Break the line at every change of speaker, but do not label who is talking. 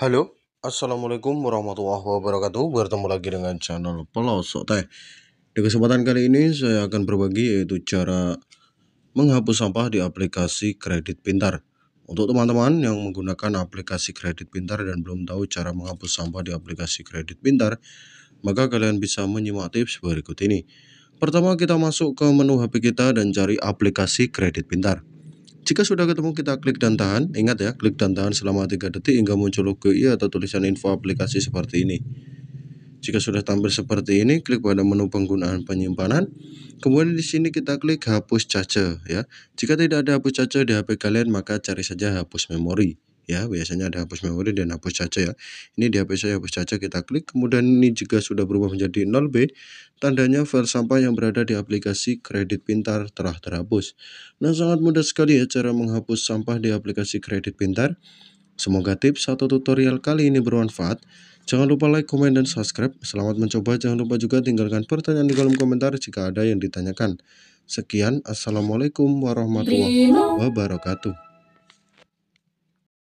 Halo, Assalamualaikum warahmatullahi wabarakatuh Bertemu lagi dengan channel Pelosok Teh Di kesempatan kali ini saya akan berbagi yaitu cara menghapus sampah di aplikasi kredit pintar Untuk teman-teman yang menggunakan aplikasi kredit pintar dan belum tahu cara menghapus sampah di aplikasi kredit pintar Maka kalian bisa menyimak tips berikut ini Pertama kita masuk ke menu HP kita dan cari aplikasi kredit pintar jika sudah ketemu kita klik dan tahan, ingat ya klik dan tahan selama 3 detik hingga muncul logo i atau tulisan info aplikasi seperti ini. Jika sudah tampil seperti ini, klik pada menu penggunaan penyimpanan. Kemudian di sini kita klik hapus cache ya. Jika tidak ada hapus cache di HP kalian, maka cari saja hapus memori ya biasanya ada hapus memori dan hapus saja ya ini di HP saya hapus saja kita klik kemudian ini juga sudah berubah menjadi 0B tandanya file sampah yang berada di aplikasi kredit pintar telah terhapus nah sangat mudah sekali ya cara menghapus sampah di aplikasi kredit pintar Semoga tips atau tutorial kali ini bermanfaat. Jangan lupa like, komen, dan subscribe. Selamat mencoba. Jangan lupa juga tinggalkan pertanyaan di kolom komentar jika ada yang ditanyakan. Sekian, Assalamualaikum warahmatullahi wabarakatuh.